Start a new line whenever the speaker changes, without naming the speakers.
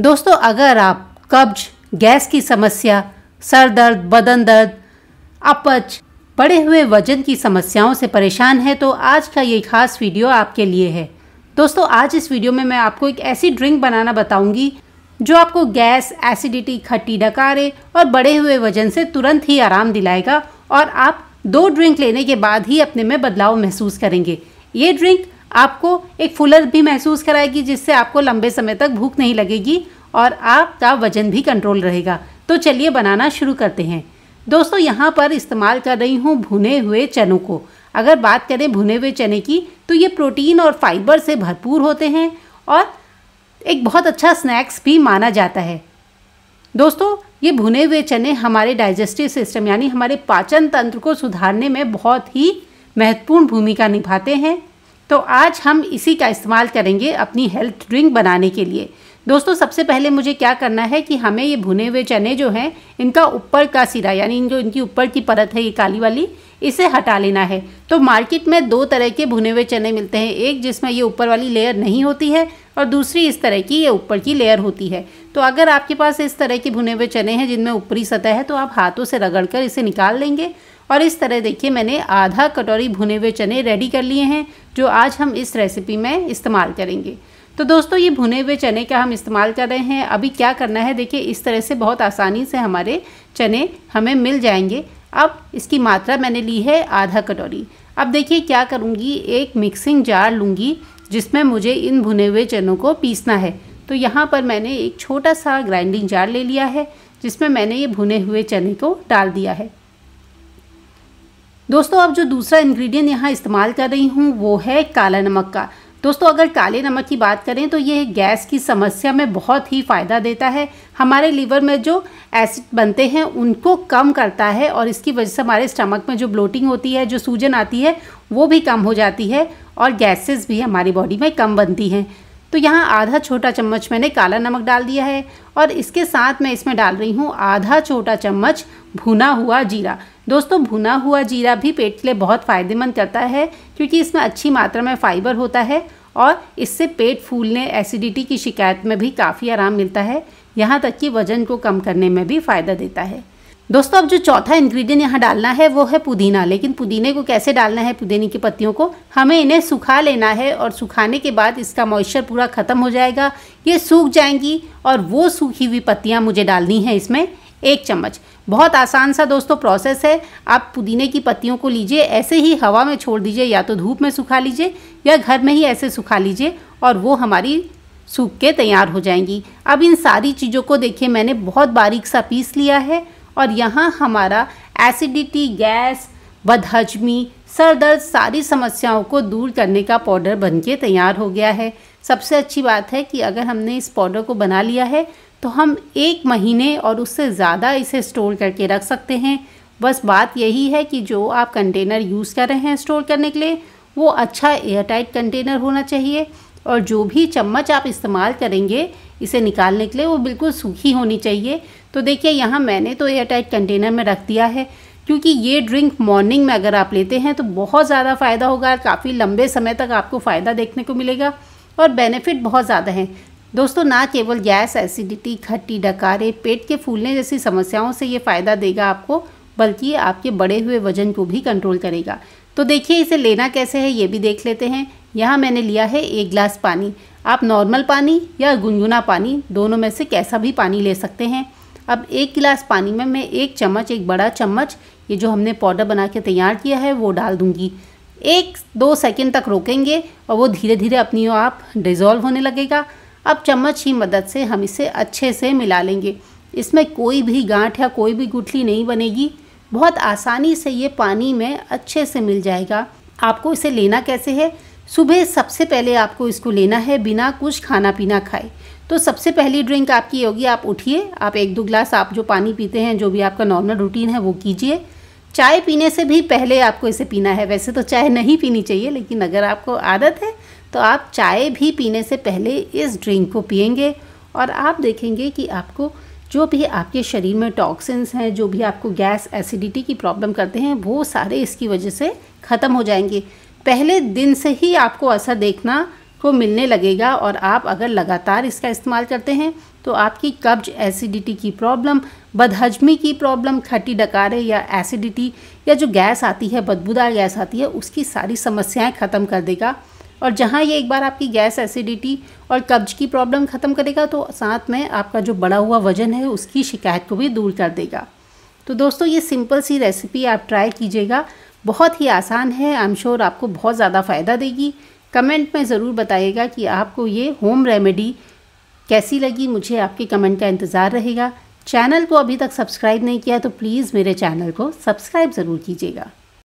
दोस्तों अगर आप कब्ज गैस की समस्या सर दर्द बदन दर्द अपच बढ़े हुए वजन की समस्याओं से परेशान है तो आज का ये खास वीडियो आपके लिए है दोस्तों आज इस वीडियो में मैं आपको एक ऐसी ड्रिंक बनाना बताऊंगी जो आपको गैस एसिडिटी खट्टी डकारे और बढ़े हुए वजन से तुरंत ही आराम दिलाएगा और आप दो ड्रिंक लेने के बाद ही अपने में बदलाव महसूस करेंगे ये ड्रिंक आपको एक फुलर भी महसूस कराएगी जिससे आपको लंबे समय तक भूख नहीं लगेगी और आपका वजन भी कंट्रोल रहेगा तो चलिए बनाना शुरू करते हैं दोस्तों यहाँ पर इस्तेमाल कर रही हूँ भुने हुए चनों को अगर बात करें भुने हुए चने की तो ये प्रोटीन और फाइबर से भरपूर होते हैं और एक बहुत अच्छा स्नैक्स भी माना जाता है दोस्तों ये भुने हुए चने हमारे डाइजेस्टिव सिस्टम यानी हमारे पाचन तंत्र को सुधारने में बहुत ही महत्वपूर्ण भूमिका निभाते हैं तो आज हम इसी का इस्तेमाल करेंगे अपनी हेल्थ ड्रिंक बनाने के लिए दोस्तों सबसे पहले मुझे क्या करना है कि हमें ये भुने हुए चने जो हैं इनका ऊपर का सिरा यानी जो इनकी ऊपर की परत है ये काली वाली इसे हटा लेना है तो मार्केट में दो तरह के भुने हुए चने मिलते हैं एक जिसमें ये ऊपर वाली लेयर नहीं होती है और दूसरी इस तरह की ये ऊपर की लेयर होती है तो अगर आपके पास इस तरह के भुने हुए चने हैं जिनमें ऊपरी सतह है तो आप हाथों से रगड़ कर इसे निकाल लेंगे और इस तरह देखिए मैंने आधा कटोरी भुने हुए चने रेडी कर लिए हैं जो आज हम इस रेसिपी में इस्तेमाल करेंगे तो दोस्तों ये भुने हुए चने का हम इस्तेमाल कर रहे हैं अभी क्या करना है देखिए इस तरह से बहुत आसानी से हमारे चने हमें मिल जाएंगे अब इसकी मात्रा मैंने ली है आधा कटोरी अब देखिए क्या करूँगी एक मिक्सिंग जार लूँगी जिसमें मुझे इन भुने हुए चनों को पीसना है तो यहाँ पर मैंने एक छोटा सा ग्राइंडिंग जार ले लिया है जिसमें मैंने ये भुने हुए चने को डाल दिया है दोस्तों अब जो दूसरा इंग्रेडिएंट यहाँ इस्तेमाल कर रही हूँ वो है काला नमक का दोस्तों अगर काले नमक की बात करें तो ये गैस की समस्या में बहुत ही फ़ायदा देता है हमारे लीवर में जो एसिड बनते हैं उनको कम करता है और इसकी वजह से हमारे स्टमक में जो ब्लोटिंग होती है जो सूजन आती है वो भी कम हो जाती है और गैसेस भी हमारी बॉडी में कम बनती हैं तो यहाँ आधा छोटा चम्मच मैंने काला नमक डाल दिया है और इसके साथ मैं इसमें डाल रही हूँ आधा छोटा चम्मच भुना हुआ जीरा दोस्तों भुना हुआ जीरा भी पेट के लिए बहुत फ़ायदेमंद करता है क्योंकि इसमें अच्छी मात्रा में फाइबर होता है और इससे पेट फूलने एसिडिटी की शिकायत में भी काफ़ी आराम मिलता है यहाँ तक कि वज़न को कम करने में भी फ़ायदा देता है दोस्तों अब जो चौथा इंग्रेडिएंट यहाँ डालना है वो है पुदीना लेकिन पुदीने को कैसे डालना है पुदीने की पत्तियों को हमें इन्हें सुखा लेना है और सुखाने के बाद इसका मॉइस्चर पूरा ख़त्म हो जाएगा ये सूख जाएंगी और वो सूखी हुई पत्तियाँ मुझे डालनी हैं इसमें एक चम्मच बहुत आसान सा दोस्तों प्रोसेस है आप पुदीने की पत्तियों को लीजिए ऐसे ही हवा में छोड़ दीजिए या तो धूप में सुखा लीजिए या घर में ही ऐसे सुखा लीजिए और वो हमारी सूख के तैयार हो जाएंगी अब इन सारी चीज़ों को देखिए मैंने बहुत बारीक सा पीस लिया है और यहाँ हमारा एसिडिटी गैस बदहजमी सर दर्द सारी समस्याओं को दूर करने का पाउडर बनके तैयार हो गया है सबसे अच्छी बात है कि अगर हमने इस पाउडर को बना लिया है तो हम एक महीने और उससे ज़्यादा इसे स्टोर करके रख सकते हैं बस बात यही है कि जो आप कंटेनर यूज़ कर रहे हैं स्टोर करने के लिए वो अच्छा एयरटाइट कंटेनर होना चाहिए और जो भी चम्मच आप इस्तेमाल करेंगे इसे निकालने के लिए वो बिल्कुल सूखी होनी चाहिए तो देखिए यहाँ मैंने तो एयरटाइट कंटेनर में रख दिया है क्योंकि ये ड्रिंक मॉर्निंग में अगर आप लेते हैं तो बहुत ज़्यादा फ़ायदा होगा काफ़ी लंबे समय तक आपको फ़ायदा देखने को मिलेगा और बेनिफिट बहुत ज़्यादा हैं दोस्तों ना केवल गैस एसिडिटी खट्टी डकारे पेट के फूलने जैसी समस्याओं से ये फ़ायदा देगा आपको बल्कि ये आपके बढ़े हुए वजन को भी कंट्रोल करेगा तो देखिए इसे लेना कैसे है ये भी देख लेते हैं यहाँ मैंने लिया है एक गिलास पानी आप नॉर्मल पानी या गुनगुना पानी दोनों में से कैसा भी पानी ले सकते हैं अब एक गिलास पानी में मैं एक चम्मच एक बड़ा चम्मच ये जो हमने पाउडर बना के तैयार किया है वो डाल दूँगी एक दो सेकेंड तक रोकेंगे और वो धीरे धीरे अपनी आप डिज़ोल्व होने लगेगा अब चम्मच ही मदद से हम इसे अच्छे से मिला लेंगे इसमें कोई भी गांठ या कोई भी गुठली नहीं बनेगी बहुत आसानी से ये पानी में अच्छे से मिल जाएगा आपको इसे लेना कैसे है सुबह सबसे पहले आपको इसको लेना है बिना कुछ खाना पीना खाए तो सबसे पहली ड्रिंक आपकी होगी आप उठिए आप एक दो ग्लास आप जो पानी पीते हैं जो भी आपका नॉर्मल रूटीन है वो कीजिए चाय पीने से भी पहले आपको इसे पीना है वैसे तो चाय नहीं पीनी चाहिए लेकिन अगर आपको आदत है तो आप चाय भी पीने से पहले इस ड्रिंक को पियेंगे और आप देखेंगे कि आपको जो भी आपके शरीर में टॉक्सिन्स हैं जो भी आपको गैस एसिडिटी की प्रॉब्लम करते हैं वो सारे इसकी वजह से ख़त्म हो जाएंगे पहले दिन से ही आपको असर देखना को मिलने लगेगा और आप अगर लगातार इसका इस्तेमाल करते हैं तो आपकी कब्ज एसिडिटी की प्रॉब्लम बदहजमी की प्रॉब्लम खट्टी डकारे या एसिडिटी या जो गैस आती है बदबूदार गैस आती है उसकी सारी समस्याएं ख़त्म कर देगा और जहाँ ये एक बार आपकी गैस एसिडिटी और कब्ज की प्रॉब्लम ख़त्म करेगा तो साथ में आपका जो बड़ा हुआ वजन है उसकी शिकायत को भी दूर कर देगा तो दोस्तों ये सिंपल सी रेसिपी आप ट्राई कीजिएगा बहुत ही आसान है आई एम श्योर आपको बहुत ज़्यादा फ़ायदा देगी कमेंट में ज़रूर बताइएगा कि आपको ये होम रेमेडी कैसी लगी मुझे आपके कमेंट का इंतज़ार रहेगा चैनल को अभी तक सब्सक्राइब नहीं किया तो प्लीज़ मेरे चैनल को सब्सक्राइब ज़रूर कीजिएगा